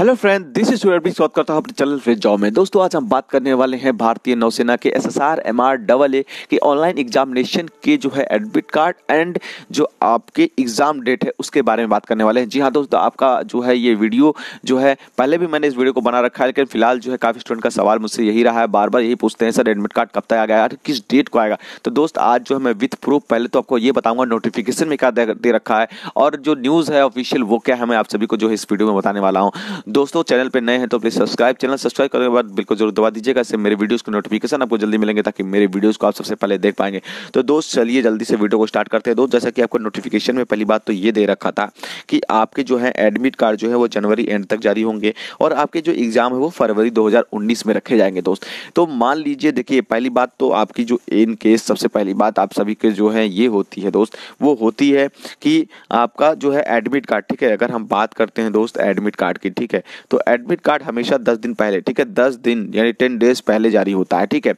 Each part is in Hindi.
hello friend this is Surabhi स्वागत करता हूँ अपने चैनल फिर जॉब में दोस्तों आज हम बात करने वाले हैं भारतीय नौसेना के S S R M R double A के ऑनलाइन एग्जामिनेशन के जो है एडमिट कार्ड एंड जो आपके एग्जाम डेट है उसके बारे में बात करने वाले हैं जी हाँ दोस्तों आपका जो है ये वीडियो जो है पहले भी मैंने इस वीडियो को बना रखा है लेकिन फिलहाल जो है काफ़ी स्टूडेंट का सवाल मुझसे यही रहा है बार बार यही पूछते हैं सर एडमिट कार्ड कब तक आ गया किस डेट को आएगा तो दोस्त आज जो है मैं विथ प्रूफ पहले तो आपको ये बताऊंगा नोटिफिकेशन में क्या दे रखा है और जो न्यूज़ है ऑफिशियल वो क्या है मैं आप सभी को जो है इस वीडियो में बताने वाला हूँ दोस्तों चैनल पर नए हैं तो प्लीज़ सब्सक्राइब चैनल सब्सक्राइब करने के बाद बिल्कुल जरूर दबा दीजिएगा इससे मेरे वीडियोस को नोटिफिकेशन आपको जल्दी मिलेंगे ताकि मेरे वीडियोस को आप सबसे पहले देख पाएंगे तो दोस्त चलिए जल्दी से वीडियो को स्टार्ट करते हैं दोस्त जैसा कि आपको नोटिफिकेशन में पहली बात तो ये दे रखा था कि आपके जो है एडमिट कार्ड जो है वो जनवरी एंड तक जारी होंगे और आपके जो एग्ज़ाम है वो फरवरी दो में रखे जाएंगे दोस्त तो मान लीजिए देखिए पहली बात तो आपकी जो इन केस सबसे पहली बात आप सभी के जो है ये होती है दोस्त वो होती है कि आपका जो है एडमिट कार्ड ठीक है अगर हम बात करते हैं दोस्त एडमिट कार्ड की ठीक ठीक है तो एडमिट कार्ड हमेशा दस दिन पहले ठीक है दस दिन यानी टेन डेज पहले जारी होता है ठीक है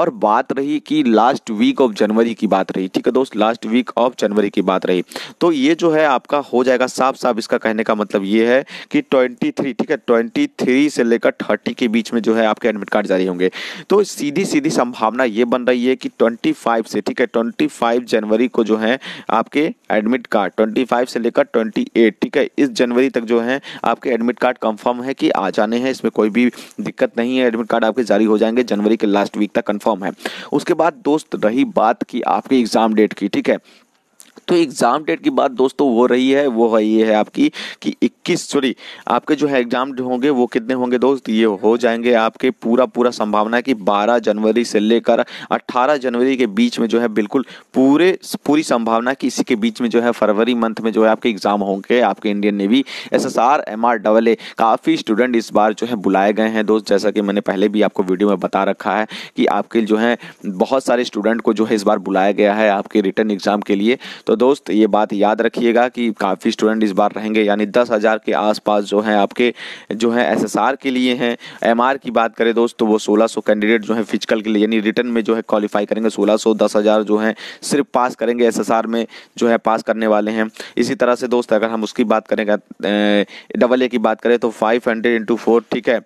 और बात रही कि लास्ट वीक ऑफ जनवरी की बात रही ठीक है दोस्त लास्ट वीक ऑफ जनवरी की बात रही तो ये जो है आपका हो जाएगा साफ साफ इसका कहने का मतलब ये है कि ट्वेंटी ठीक है ट्वेंटी से लेकर थर्टी के बीच में जो है आपके एडमिट कार्ड जारी होंगे तो सीधी सीधी संभावना ये बन रही है कि ट्वेंटी से ठीक है ट्वेंटी जनवरी को जो है आपके एडमिट कार्ड ट्वेंटी से लेकर ट्वेंटी ठीक है इस जनवरी तक जो है आपके एडमिट कार्ड कार्ड कंफर्म है कि आ जाने हैं इसमें कोई भी दिक्कत नहीं है एडमिट कार्ड आपके जारी हो जाएंगे जनवरी के लास्ट वीक तक कंफर्म है उसके बाद दोस्त रही बात की आपकी एग्ज़ाम डेट की ठीक है तो एग्ज़ाम डेट की बात दोस्तों वो रही है वो है ये है आपकी कि 21 सॉरी आपके जो है एग्ज़ाम होंगे वो कितने होंगे दोस्त ये हो जाएंगे आपके पूरा पूरा संभावना है कि 12 जनवरी से लेकर 18 जनवरी के बीच में जो है बिल्कुल पूरे पूरी संभावना कि इसी के बीच में जो है फरवरी मंथ में जो है आपके एग्ज़ाम होंगे आपके Indian navy S S R M R double A काफ़ी स्टूडेंट इस बार जो है बुलाए गए हैं दोस्त जैसा कि मैंने पहले भी आपको वीडियो में बता रखा है कि आपके जो है बहुत सारे स्टूडेंट को जो है इस बार बुलाया गया है आपके रिटर्न एग्ज़ाम के लिए तो दोस्त ये बात याद रखिएगा कि काफ़ी स्टूडेंट इस बार रहेंगे यानी दस हज़ार के आसपास जो हैं आपके जो है एस के लिए हैं एम की बात करें दोस्त तो वो सोलह सौ कैंडिडेट जो है फिजिकल के लिए यानी रिटर्न में जो है क्वालिफाई करेंगे सोलह सौ दस हज़ार जो है सिर्फ पास करेंगे एस में जो है पास करने वाले हैं इसी तरह से दोस्त अगर हम उसकी बात करेंगे डबल ए की बात करें तो फाइव हंड्रेड इंटू फोर ठीक है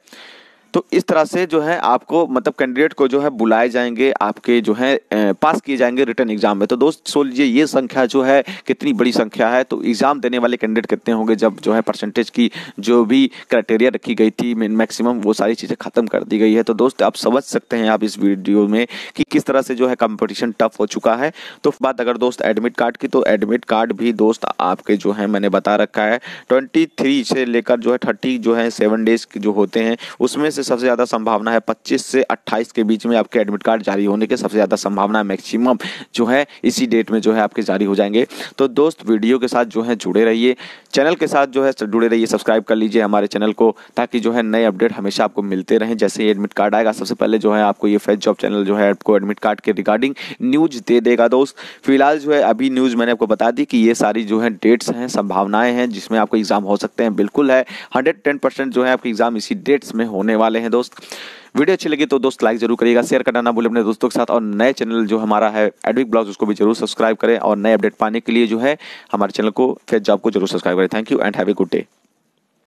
तो इस तरह से जो है आपको मतलब कैंडिडेट को जो है बुलाए जाएंगे आपके जो है पास किए जाएंगे रिटर्न एग्जाम में तो दोस्त सोच लीजिए ये संख्या जो है कितनी बड़ी संख्या है तो एग्जाम देने वाले कैंडिडेट कितने होंगे जब जो है परसेंटेज की जो भी क्राइटेरिया रखी गई थी मैक्सिमम वो सारी चीज़ें खत्म कर दी गई है तो दोस्त आप समझ सकते हैं आप इस वीडियो में कि किस तरह से जो है कंपटीशन टफ हो चुका है तो बात अगर दोस्त एडमिट कार्ड की तो एडमिट कार्ड भी दोस्त आपके जो है मैंने बता रखा है ट्वेंटी से लेकर जो है थर्टी जो है सेवन डेज जो होते हैं उसमें से सबसे ज़्यादा संभावना है 25 से 28 के बीच में आपके एडमिट कार्ड जारी होने के सबसे ज़्यादा संभावना मैक्सिमम जो है इसी डेट में जो है आपके जारी हो जाएंगे तो दोस्त वीडियो के साथ जो है जुड़े रहिए चैनल के साथ जो है जुड़े रहिए सब्सक्राइब कर लीजिए हमारे चैनल को ताकि जो है नए अपडेट हमेशा आपको मिलते रहें जैसे ही एडमिट कार्ड आएगा सबसे पहले जो है आपको ये फेस्ट जॉब चैनल जो है आपको एडमिट कार्ड के रिगार्डिंग न्यूज दे देगा दोस्त फिलहाल जो है अभी न्यूज़ मैंने आपको बता दी कि ये सारी जो है डेट्स हैं संभावनाएं हैं जिसमें आपको एग्ज़ाम हो सकते हैं बिल्कुल है हंड्रेड टेन परसेंट जो है आपके एग्ज़ाम इसी डेट्स में होने वाले वाले हैं दोस्त वीडियो अच्छी लगी तो दोस्त लाइक जरूर करिएगा शेयर करना ना भूलें अपने दोस्तों के साथ और नए चैनल जो हमारा है एडविक ब्लॉग उसको भी जरूर सब्सक्राइब करें और नए अपडेट पाने के लिए जो है हमारे चैनल को फेस जॉब को जरूर सब्सक्राइब करें thank you and have good day